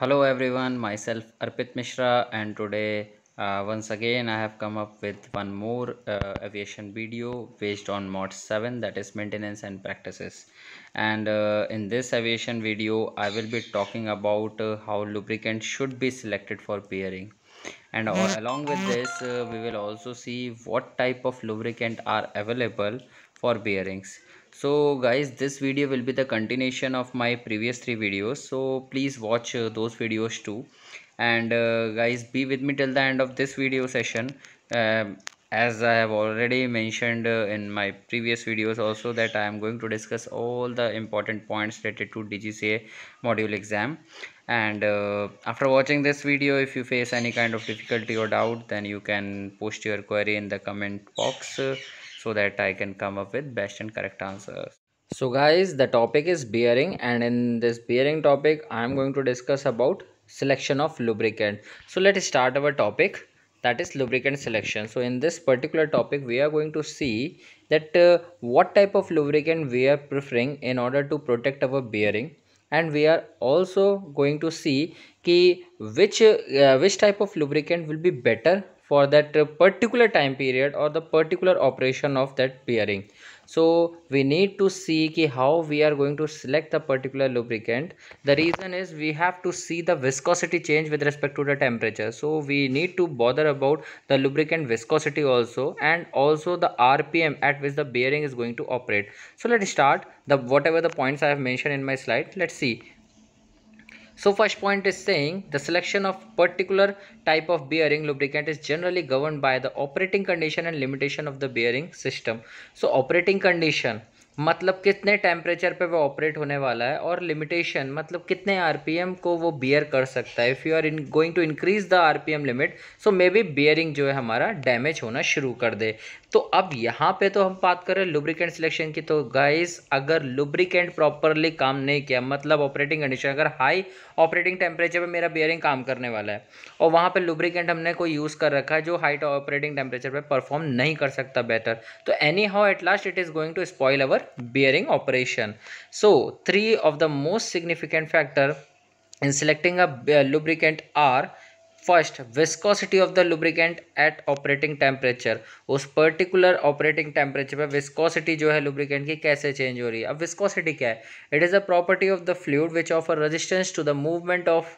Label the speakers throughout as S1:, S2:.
S1: hello everyone myself arpit mishra and today uh, once again i have come up with one more uh, aviation video based on mod 7 that is maintenance and practices and uh, in this aviation video i will be talking about uh, how lubricant should be selected for bearing and uh, hmm. along with this uh, we will also see what type of lubricant are available for bearings so guys this video will be the continuation of my previous three videos so please watch uh, those videos too and uh, guys be with me till the end of this video session um, as i have already mentioned uh, in my previous videos also that i am going to discuss all the important points related to dgca module exam and uh, after watching this video if you face any kind of difficulty or doubt then you can post your query in the comment box so that I can come up with best and correct answers. So guys, the topic is bearing and in this bearing topic, I am going to discuss about selection of lubricant. So let's start our topic that is lubricant selection. So in this particular topic, we are going to see that uh, what type of lubricant we are preferring in order to protect our bearing and we are also going to see ki which uh, which type of lubricant will be better for that particular time period or the particular operation of that bearing so we need to see ki how we are going to select the particular lubricant the reason is we have to see the viscosity change with respect to the temperature so we need to bother about the lubricant viscosity also and also the rpm at which the bearing is going to operate so let's start the whatever the points i have mentioned in my slide let's see so first point is saying the selection of particular type of bearing lubricant is generally governed by the operating condition and limitation of the bearing system. So operating condition मतलब कितने temperature पे वो operate होने वाला है और limitation मतलब कितने आरपीएम को वो बियर कर सकता है if you are in going to increase the RPM limit so may be bearing जो है हमारा डैमेज होना शुरू कर दे तो अब यहाँ पे तो हम बात करें लुब्रिकेंट सिलेक्शन की तो गाइस अगर लुब्रिकेंट प्रॉपरली काम नहीं किया मतलब ऑपरेटिंग कंडीशन अगर हाई ऑपरेटिंग टेम्परेचर पर मेरा बियरिंग काम करने वाला है और वहाँ पर लुब्रिकेंट हमने कोई यूज़ कर रखा है जो हाई ऑपरेटिंग टेम्परेचर परफॉर्म नहीं कर सकता बेटर तो anyhow at last it is going to spoil our bearing operation. So three of the most significant factor in selecting a uh, lubricant are first viscosity of the lubricant at operating temperature उस particular operating temperature पर viscosity जो है lubricant की कैसे change हो रही है अब विस्कोसिटी क्या है it is a property of the fluid which offer resistance to the movement of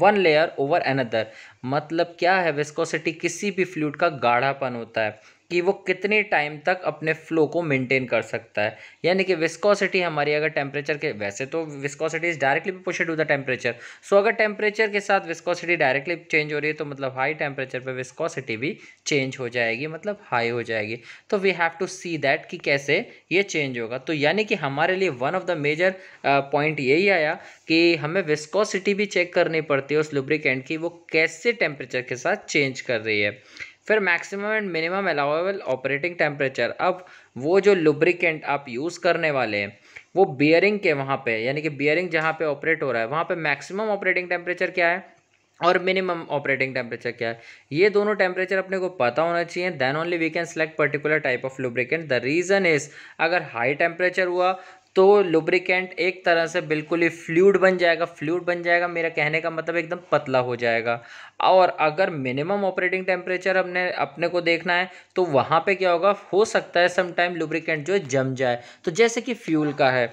S1: one layer over another मतलब क्या है विस्कोसिटी किसी भी फ्लूड का गाढ़ापन होता है कि वो कितने टाइम तक अपने फ्लो को मेंटेन कर सकता है यानी कि विस्कोसिटी हमारी अगर टेम्परेचर के वैसे तो विस्कोसिटी इज डायरेक्टली भी posed to the temperature so अगर टेम्परेचर के साथ विस्कोसिटी डायरेक्टली चेंज हो रही है तो मतलब हाई टेम्परेचर पर विस्कोसिटी भी चेंज हो जाएगी मतलब हाई हो जाएगी तो we have to see that कि कैसे ये चेंज होगा तो यानी कि हमारे लिए one of the major point यही आया कि हमें विस्कोसिटी भी चेक करनी पड़ती है उस लुब्रिकेंट की वो कैसे टेम्परेचर के साथ चेंज कर रही है फिर maximum and minimum allowable operating temperature अब वो जो लुब्रिकेंट आप यूज़ करने वाले हैं वो बियरिंग के वहाँ पे यानी कि बियरिंग जहाँ पे ऑपरेट हो रहा है वहाँ पे मैक्सिमम ऑपरेटिंग टेम्परेचर क्या है और मिनिमम ऑपरेटिंग टेम्परेचर क्या है ये दोनों टेम्परेचर अपने को पता होना चाहिए then only we can select particular type of lubricant the reason is अगर हाई टेम्परेचर हुआ तो लुब्रिकेंट एक तरह से बिल्कुल ही फ्लूड बन जाएगा फ्लूड बन जाएगा मेरा कहने का मतलब एकदम पतला हो जाएगा और अगर मिनिमम ऑपरेटिंग टेम्परेचर हमने अपने को देखना है तो वहाँ पे क्या होगा हो सकता है समटाइम लुब्रिकेंट जो है जम जाए तो जैसे कि फ्यूल का है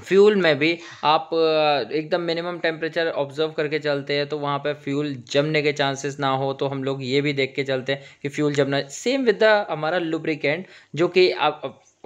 S1: फ्यूल में भी आप एकदम मिनिमम टेम्परेचर ऑब्जर्व करके चलते हैं तो वहाँ पर फ्यूल जमने के चांसेस ना हो तो हम लोग ये भी देख के चलते हैं कि फ्यूल जमना सेम विद द हमारा लुब्रिकेंट जो कि आप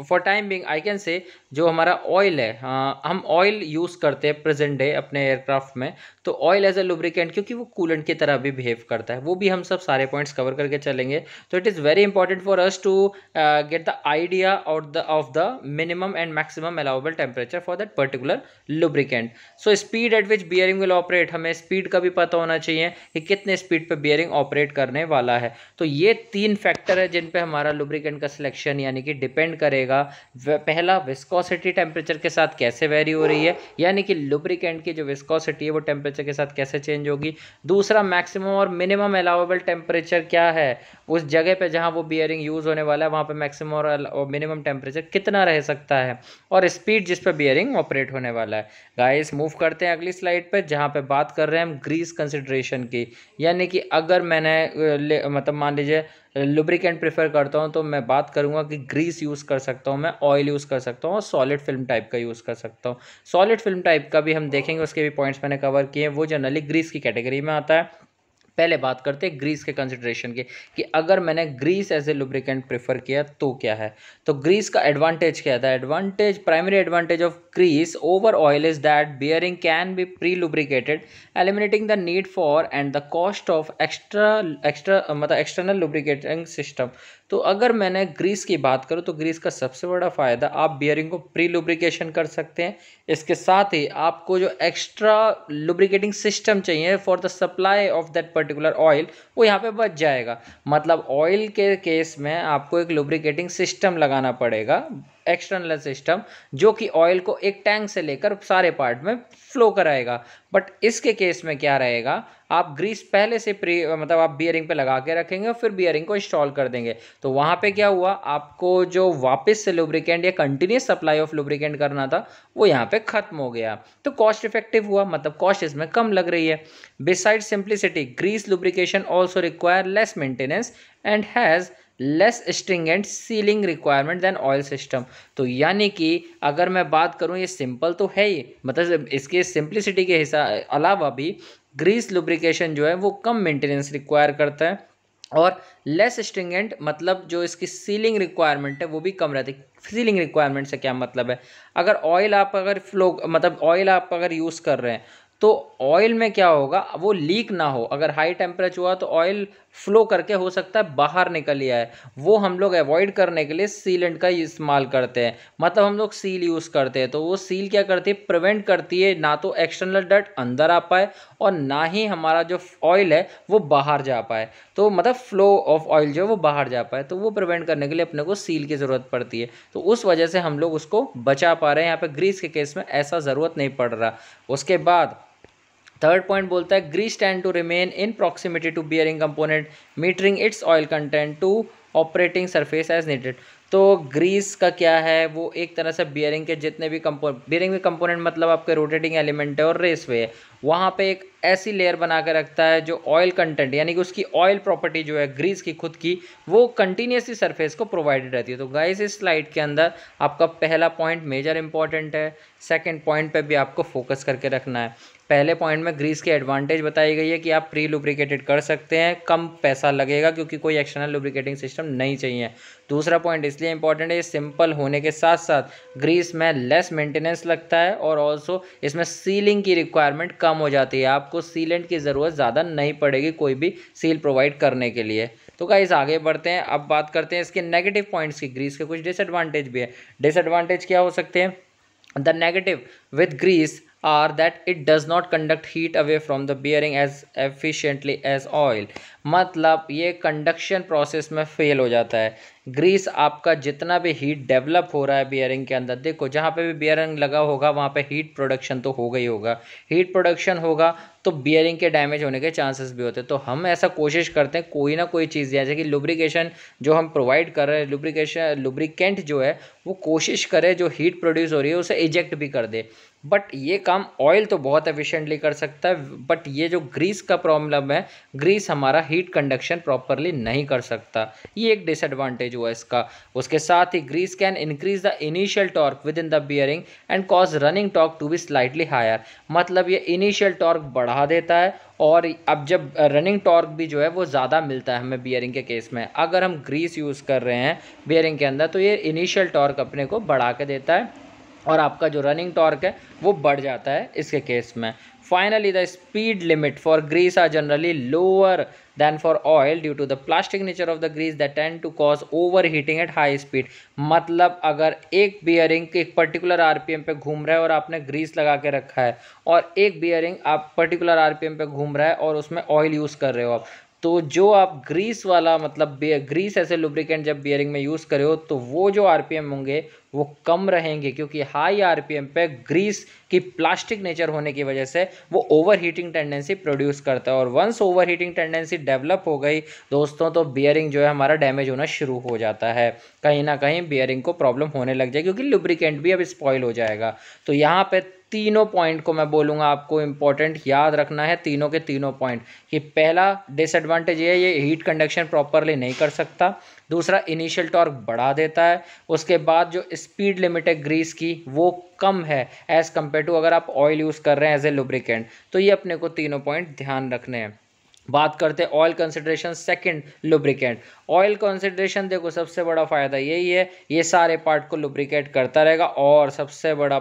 S1: for time being I can say जो हमारा ऑयल है आ, हाँ, हम ऑयल यूज़ करते हैं प्रेजेंट डे अपने एयरक्राफ्ट में तो ऑयल एज अ लुब्रिकेंट क्योंकि वो कूलेंट की तरह भी बिहेव करता है वो भी हम सब सारे पॉइंट्स कवर करके चलेंगे तो it is very important for us to get the idea और the of the minimum and maximum allowable temperature for that particular lubricant so speed at which bearing will operate हमें speed का भी पता होना चाहिए कि कितने स्पीड पर बियरिंग ऑपरेट करने वाला है तो ये तीन फैक्टर है जिन पर हमारा लुब्रिकेंट का सिलेक्शन यानी कि डिपेंड करेगा लीजिएगा पहला विस्कोसिटी टेम्परेचर के साथ कैसे वेरी हो रही है यानी कि लुब्रिकेंट की जो विस्कोसिटी है वो टेम्परेचर के साथ कैसे चेंज होगी दूसरा मैक्सिमम और मिनिमम अलाउेबल टेम्परेचर क्या है उस जगह पे जहाँ वो बियरिंग यूज़ होने वाला है वहाँ पे मैक्सिमम और मिनिमम टेम्परेचर कितना रह सकता है और स्पीड जिस पे बियरिंग ऑपरेट होने वाला है गाइस मूव करते हैं अगली स्लाइड पे जहाँ पे बात कर रहे हैं हम ग्रीस कंसिड्रेशन की यानी कि अगर मैंने मतलब मान लीजिए लुब्रिकेंट प्रेफर करता हूँ तो मैं बात करूँगा कि ग्रीस यूज़ कर सकता हूँ मैं ऑयल यूज़ कर सकता हूँ और सॉलिड फिल्म टाइप का यूज़ कर सकता हूँ सॉलिड फिल्म टाइप का भी हम देखेंगे उसके भी पॉइंट्स मैंने कवर किए हैं वो जनरली ग्रीस की कैटेगरी में आता है पहले बात करते हैं ग्रीस के कंसिडरेशन की कि अगर मैंने grease as a lubricant prefer किया तो क्या है तो ग्रीस का एडवांटेज क्या था advantage primary advantage of grease over oil is that bearing can be pre lubricated eliminating the need for and the cost of extra extra मतलब external lubricating system तो अगर मैंने ग्रीस की बात करूँ तो ग्रीस का सबसे बड़ा फ़ायदा आप बियरिंग को प्री लुब्रिकेशन कर सकते हैं इसके साथ ही आपको जो एक्स्ट्रा लुब्रिकेटिंग सिस्टम चाहिए for the supply of that particular oil वो यहाँ पे बच जाएगा मतलब ऑयल के केस में आपको एक लुब्रिकेटिंग सिस्टम लगाना पड़ेगा एक्सटर्नल सिस्टम जो कि ऑयल को एक टैंक से लेकर सारे पार्ट में फ्लो कराएगा बट इसके केस में क्या रहेगा आप ग्रीस पहले से प्री मतलब आप बियरिंग पे लगा के रखेंगे और फिर बियरिंग को इंस्टॉल कर देंगे तो वहाँ पे क्या हुआ आपको जो वापस से लुब्रिकेंट या कंटिन्यूस सप्लाई ऑफ लुब्रिकेंट करना था वो यहाँ पे ख़त्म हो गया तो कॉस्ट इफेक्टिव हुआ मतलब कॉस्ट इसमें कम लग रही है beside simplicity grease lubrication also require less maintenance and has less string and sealing requirement than oil system तो यानी कि अगर मैं बात करूँ ये सिंपल तो है ही मतलब इसके सिंप्लिसिटी के हिसाब अलावा भी ग्रीस लुब्रिकेशन जो है वो कम मेंटेनेंस रिक्वायर करता है और लेस स्ट्रिंगेंट मतलब जो इसकी सीलिंग रिक्वायरमेंट है वो भी कम रहती है सीलिंग रिक्वायरमेंट से क्या मतलब है अगर ऑयल आप अगर फ्लो मतलब ऑयल आप अगर यूज़ कर रहे हैं तो ऑयल में क्या होगा वो लीक ना हो अगर हाई टेम्परेचर हुआ तो ऑयल फ्लो करके हो सकता है बाहर निकल आया है वो हम लोग अवॉइड करने के लिए सीलेंट का इस्तेमाल करते हैं मतलब हम लोग सील यूज़ करते हैं तो वो सील क्या करती है प्रिवेंट करती है ना तो एक्सटर्नल डट अंदर आ पाए और ना ही हमारा जो ऑयल है वो बाहर जा पाए तो मतलब फ्लो ऑफ ऑयल जो है वो बाहर जा पाए तो वो प्रिवेंट करने के लिए अपने को सील की ज़रूरत पड़ती है तो उस वजह से हम लोग उसको बचा पा रहे हैं यहाँ पर ग्रीस के केस में ऐसा ज़रूरत नहीं पड़ रहा उसके बाद थर्ड पॉइंट बोलता है grease tend to remain in proximity to bearing component metering its oil content to operating surface as needed तो ग्रीस का क्या है वो एक तरह से बियरिंग के जितने भी कंपो बियरिंग के कंपोनेंट मतलब आपके रोटेटिंग एलिमेंट है और रेस वे है वहाँ पे एक ऐसी लेयर बना के रखता है जो ऑयल कंटेंट यानी कि उसकी ऑयल प्रॉपर्टी जो है ग्रीस की खुद की वो कंटिन्यूसली सरफेस को प्रोवाइडेड रहती है तो गाइस इस स्लाइड के अंदर आपका पहला पॉइंट मेजर इंपॉर्टेंट है सेकेंड पॉइंट पर भी आपको फोकस करके रखना है पहले पॉइंट में ग्रीस की एडवांटेज बताई गई है कि आप प्री लुब्रिकेटेड कर सकते हैं कम पैसा लगेगा क्योंकि कोई एक्सटर्नल लुब्रिकेटिंग सिस्टम नहीं चाहिए दूसरा पॉइंट इसलिए इंपॉर्टेंट है ये सिंपल होने के साथ साथ ग्रीस में लेस मेंटेनेंस लगता है और ऑल्सो इसमें सीलिंग की रिक्वायरमेंट कम हो जाती है आप आपको सीलेंट की ज़रूरत ज़्यादा नहीं पड़ेगी कोई भी सील प्रोवाइड करने के लिए तो गाइज आगे बढ़ते हैं अब बात करते हैं इसके नेगेटिव पॉइंट्स की ग्रीस के कुछ डिसएडवांटेज भी है डिसएडवांटेज क्या हो सकते हैं the negative with grease are that it does not conduct heat away from the bearing as efficiently as oil मतलब ये कंडक्शन प्रोसेस में फेल हो जाता है ग्रीस आपका जितना भी हीट डेवलप हो रहा है बियरिंग के अंदर देखो जहाँ पे भी बियरिंग लगा होगा वहाँ पे हीट प्रोडक्शन तो हो गई होगा हीट प्रोडक्शन होगा तो बियरिंग के डैमेज होने के चांसेस भी होते हैं तो हम ऐसा कोशिश करते हैं कोई ना कोई चीज़ जैसे कि लुब्रिकेशन जो हम प्रोवाइड कर रहे हैं लुब्रिकेशन लुब्रिकेंट जो है वो कोशिश करे जो हीट प्रोड्यूस हो रही है उसे इजेक्ट भी कर दे बट ये काम ऑयल तो बहुत एफिशिएंटली कर सकता है बट ये जो ग्रीस का प्रॉब्लम है ग्रीस हमारा हीट कंडक्शन प्रॉपरली नहीं कर सकता ये एक डिसएडवांटेज हुआ इसका उसके साथ ही grease can increase the initial torque with in the bearing and cause running torque to be slightly higher मतलब ये इनिशियल टॉर्क बढ़ा बढ़ा देता है और अब जब रनिंग टॉर्क भी जो है वो ज़्यादा मिलता है हमें बियरिंग के केस में अगर हम ग्रीस यूज़ कर रहे हैं बियरिंग के अंदर तो ये इनिशियल टॉर्क अपने को बढ़ा के देता है और आपका जो रनिंग टॉर्क है वो बढ़ जाता है इसके केस में finally the speed limit for grease are generally lower than for oil due to the plastic nature of the grease the tend to cause overheating at high speed मतलब अगर एक बियरिंग एक particular M पर घूम रहा है और आपने ग्रीस लगा के रखा है और एक बियरिंग आप पर्टिकुलर आर पी एम पर घूम रहा है और उसमें ऑयल यूज़ कर रहे हो आप तो जो आप ग्रीस वाला मतलब ग्रीस ऐसे लुब्रिकेंट जब बियरिंग में यूज़ करे हो तो वो जो आरपीएम होंगे वो कम रहेंगे क्योंकि हाई आरपीएम पे ग्रीस की प्लास्टिक नेचर होने की वजह से वो ओवर हीटिंग टेंडेंसी प्रोड्यूस करता है और once over heating tendency develop हो गई दोस्तों तो बियरिंग जो है हमारा डैमेज होना शुरू हो जाता है कहीं ना कहीं बियरिंग को प्रॉब्लम होने लग जाए क्योंकि लुब्रिकेंट भी अब स्पॉयल हो जाएगा तो यहाँ पर तीनों पॉइंट को मैं बोलूँगा आपको इम्पॉर्टेंट याद रखना है तीनों के तीनों पॉइंट ये पहला डिसएडवांटेज ये है ये हीट कंडक्शन प्रॉपरली नहीं कर सकता दूसरा इनिशियल टॉर्क बढ़ा देता है उसके बाद जो स्पीड लिमिट है ग्रीस की वो कम है एज़ कम्पेयर टू अगर आप ऑयल यूज़ कर रहे हैं एज ए लुब्रिकेंट तो ये अपने को तीनों पॉइंट ध्यान रखने हैं बात करते हैं oil concentration second lubricant oil concentration देखो सबसे बड़ा फ़ायदा यही है ये सारे पार्ट को लुब्रिकेट करता रहेगा और सबसे बड़ा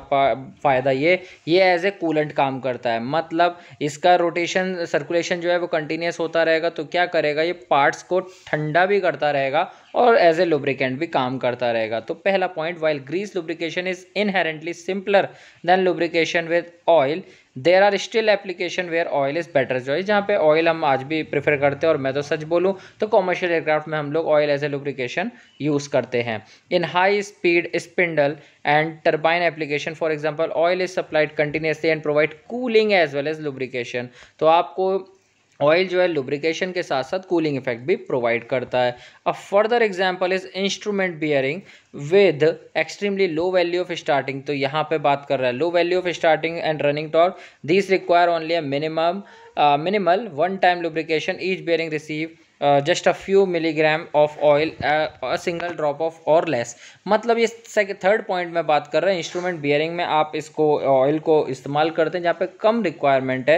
S1: फ़ायदा ये ये एज ए कूलेंट काम करता है मतलब इसका रोटेशन सर्कुलेशन जो है वो कंटिन्यूस होता रहेगा तो क्या करेगा ये पार्ट्स को ठंडा भी करता रहेगा और एज ए लुब्रिकेंट भी काम करता रहेगा तो पहला point while grease lubrication is inherently simpler than lubrication with oil there are still application where oil is better है जहाँ पे ऑयल हम आज भी प्रेफर करते हैं और मैं तो सच बोलूँ तो कॉमर्शियल एयरक्राफ्ट में हम लोग oil as a lubrication use करते हैं in high speed spindle and turbine application for example oil is supplied continuously and provide cooling as well as lubrication तो आपको ऑयल जो है लुब्रिकेशन के साथ साथ कूलिंग इफेक्ट भी प्रोवाइड करता है a further example is instrument bearing with extremely low value of starting तो यहाँ पे बात कर रहा है low value of starting and running torque this require only a minimum minimal one time lubrication each bearing receive just a few milligram of oil a single drop of or less मतलब ये third point में बात कर रहे हैं instrument bearing में आप इसको ऑयल को इस्तेमाल करते हैं जहाँ पे कम रिक्वायरमेंट है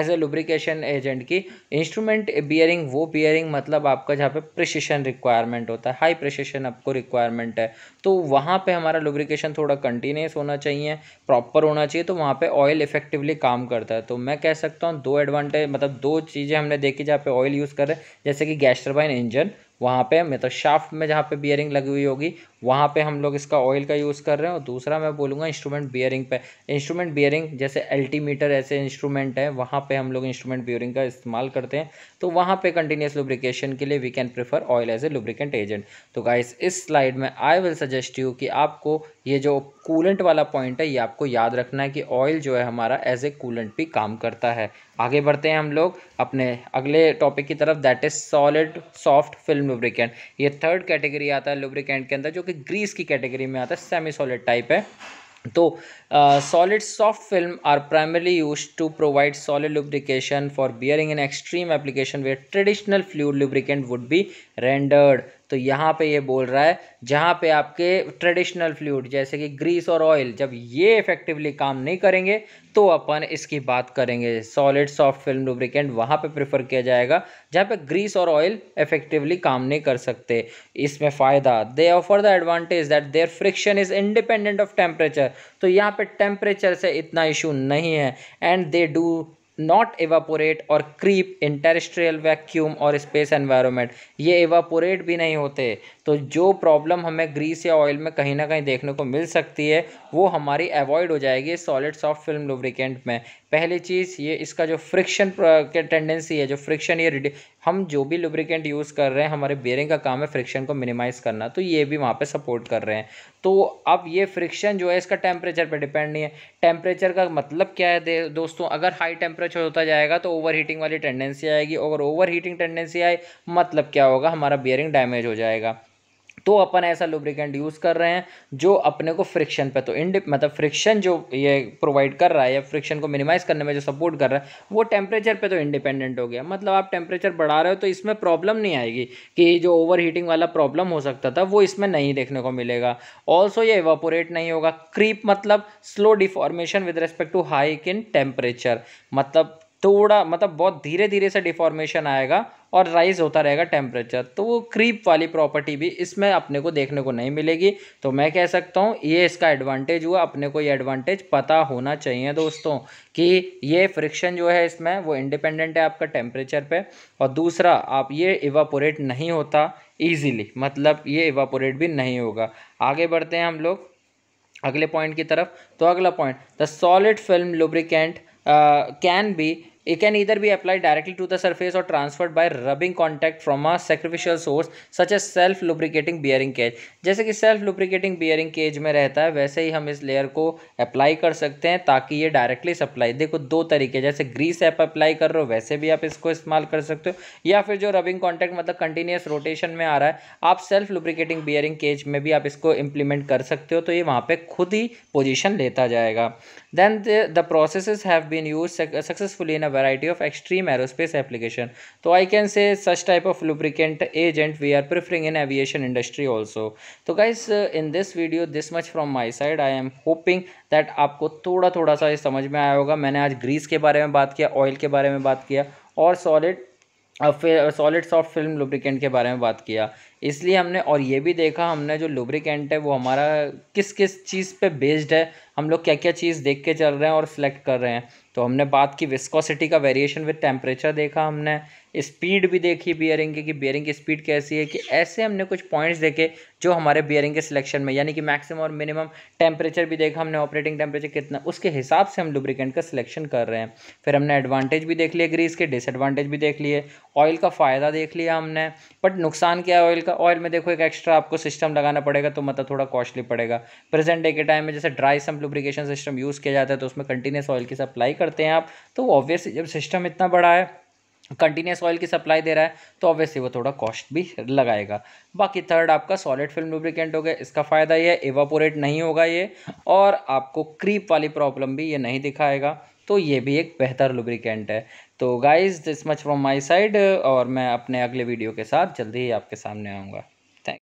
S1: एज ए लुब्रिकेशन एजेंट की इंस्ट्रूमेंट बियरिंग वो बियरिंग मतलब आपका जहाँ पे प्रिसिशन रिक्वायरमेंट होता है हाई प्रिसिशन आपको रिक्वायरमेंट है तो वहाँ पे हमारा लुब्रिकेशन थोड़ा कंटिन्यूस होना चाहिए प्रॉपर होना चाहिए तो वहाँ पे ऑयल इफेक्टिवली काम करता है तो मैं कह सकता हूँ दो एडवांटेज मतलब दो चीज़ें हमने देखी जहाँ पे ऑयल यूज़ कर हैं जैसे कि गैस टर्बाइन इंजन वहाँ पे मतलब शाफ्ट में जहाँ पे बियरिंग लगी हुई होगी वहाँ पे हम लोग इसका ऑयल का यूज़ कर रहे हैं और दूसरा मैं बोलूँगा इंस्ट्रूमेंट बियरिंग पे इंस्ट्रूमेंट बियरिंग जैसे अल्टीमीटर ऐसे इंस्ट्रूमेंट है वहाँ पे हम लोग इंस्ट्रूमेंट बियरिंग का इस्तेमाल करते हैं तो वहाँ पे कंटिन्यूस लुब्रिकेशन के लिए we can prefer oil as a lubricant agent तो गाइस इस स्लाइड में आई विल सजेस्ट यू कि आपको ये जो कूलेंट वाला पॉइंट है ये आपको याद रखना है कि ऑयल जो है हमारा एज ए कूलेंट भी काम करता है आगे बढ़ते हैं हम लोग अपने अगले टॉपिक की तरफ that is solid soft film lubricant ये थर्ड कैटेगरी आता है लुब्रिकेंट के अंदर जो कि ग्रीस की कैटेगरी में आता है सेमी सॉलिड टाइप है तो solid soft film are primarily use to provide solid lubrication for bearing in extreme application where traditional fluid lubricant would be rendered तो यहाँ पे ये बोल रहा है जहाँ पे आपके ट्रेडिशनल फ्लूड जैसे कि ग्रीस और ऑयल जब ये इफेक्टिवली काम नहीं करेंगे तो अपन इसकी बात करेंगे सॉलिड सॉफ्ट फिल्म लुब्रिकेंट वहाँ पे प्रेफर किया जाएगा जहाँ पे ग्रीस और ऑयल इफेक्टिवली काम नहीं कर सकते इसमें फ़ायदा they offer the advantage that their friction is independent of temperature तो यहाँ पे टेम्परेचर से इतना इशू नहीं है and they do not evaporate or creep in vacuum or space environment ये एवापोरेट भी नहीं होते तो जो प्रॉब्लम हमें ग्रीस या ऑयल में कहीं ना कहीं देखने को मिल सकती है वो हमारी अवॉइड हो जाएगी सॉलिड सॉफ्ट फिल्म लुब्रिकेंट में पहली चीज़ ये इसका जो फ्रिक्शन के टेंडेंसी है जो फ्रिक्शन ये हम जो भी लुब्रिकेंट यूज़ कर रहे हैं हमारे बेयरिंग का काम है फ्रिक्शन को मिनिमाइज़ करना तो ये भी वहाँ पर सपोर्ट कर रहे हैं तो अब ये फ्रिक्शन जो है इसका टेम्परेचर पर डिपेंड नहीं है टेम्परेचर का मतलब क्या है दोस्तों अगर हाई टेम्परेचर होता जाएगा तो ओवर हीटिंग वाली टेंडेंसी आएगी अगर ओवर हीटिंग टेंडेंसी आए मतलब क्या होगा हमारा बियरिंग डैमेज हो जाएगा तो अपन ऐसा लुब्रिकेंट यूज़ कर रहे हैं जो अपने को फ्रिक्शन पे तो इंड मतलब फ्रिक्शन जो ये प्रोवाइड कर रहा है या फ्रिक्शन को मिनिमाइज़ करने में जो सपोर्ट कर रहा है वो टेम्परेचर पे तो इंडिपेंडेंट हो गया मतलब आप टेम्परेचर बढ़ा रहे हो तो इसमें प्रॉब्लम नहीं आएगी कि जो ओवर हीटिंग वाला प्रॉब्लम हो सकता था वो इसमें नहीं देखने को मिलेगा ऑल्सो ये एवापोरेट नहीं होगा क्रीप मतलब slow deformation with respect to hike in temperature मतलब तो थोड़ा मतलब बहुत धीरे धीरे से डिफॉर्मेशन आएगा और राइज होता रहेगा टेम्परेचर तो वो क्रीप वाली प्रॉपर्टी भी इसमें अपने को देखने को नहीं मिलेगी तो मैं कह सकता हूँ ये इसका एडवांटेज हुआ अपने को ये एडवांटेज पता होना चाहिए दोस्तों कि ये फ्रिक्शन जो है इसमें वो इंडिपेंडेंट है आपका टेम्परेचर पर और दूसरा आप ये इवापोरेट नहीं होता ईजीली मतलब ये इवापोरेट भी नहीं होगा आगे बढ़ते हैं हम लोग अगले पॉइंट की तरफ तो अगला point the solid film lubricant can be It can इधर be applied directly to the surface or transferred by rubbing contact from a sacrificial source such as self lubricating bearing cage. जैसे कि self lubricating bearing cage में रहता है वैसे ही हम इस layer को अप्लाई कर सकते हैं ताकि ये डायरेक्टली सप्लाई देखो दो तरीके जैसे ग्रीस ऐप अप्लाई कर रहे हो वैसे भी आप इसको इस्तेमाल कर सकते हो या फिर जो रबिंग कॉन्टैक्ट मतलब कंटिन्यूस रोटेशन में आ रहा है आप सेल्फ लुब्रिकेटिंग बियरिंग केज में भी आप इसको इम्प्लीमेंट कर सकते हो तो ये वहाँ पर खुद ही पोजिशन लेता जाएगा then the process have been use successfully in a variety of extreme aerospace application तो I can say such type of lubricant agent we are preferring in aviation industry also तो guys in this video this much from my side I am hoping that आपको थोड़ा थोड़ा सा समझ में आया होगा मैंने आज ग्रीस के बारे में बात किया ऑयल के बारे में बात किया और solid solid soft film lubricant के बारे में बात किया इसलिए हमने और ये भी देखा हमने जो लुब्रिकेंट है वो हमारा किस किस चीज़ पे बेस्ड है हम लोग क्या क्या चीज़ देख के चल रहे हैं और सिलेक्ट कर रहे हैं तो हमने बात की विस्कोसिटी का वेरिएशन विद टेम्परेचर देखा हमने स्पीड भी देखी बियरिंग की कि बियरिंग की स्पीड कैसी है कि ऐसे हमने कुछ पॉइंट्स देखे जो हमारे बियरिंग के सिलेक्शन में यानी कि मैक्सिमम और मिनिमम टेम्परेचर भी देखा हमने ऑपरेटिंग टेम्परेचर कितना उसके हिसाब से हम लुब्रिकेंट का सिलेक्शन कर रहे हैं फिर हमने एडवांटेज भी देख लिए ग्रीस के डिसएडवांटेज भी देख लिए ऑयल का फ़ायदा देख लिया हमने बट नुकसान क्या है ऑयल का ऑयल में देखो एक एक्स्ट्रा आपको सिस्टम लगाना पड़ेगा तो मतलब थोड़ा कॉस्टली पड़ेगा प्रेजेंट डे के टाइम में जैसे dry sump lubrication system use किया जाता है तो उसमें कंटिन्यूस ऑयल की सप्लाई करते हैं आप तो ऑब्वियसली जब सिस्टम इतना बड़ा है कंटिन्यूस ऑयल की सप्लाई दे रहा है तो ऑब्वियसली वो थोड़ा कॉस्ट भी लगाएगा बाकी थर्ड आपका सॉलिड फिल्म लुब्रिकेंट हो गया इसका फ़ायदा ये एवापोरेट नहीं होगा ये और आपको क्रीप वाली प्रॉब्लम भी ये नहीं दिखाएगा तो ये भी एक बेहतर लुब्रिकेंट है तो guys this much from my side और मैं अपने अगले वीडियो के साथ जल्दी ही आपके सामने आऊँगा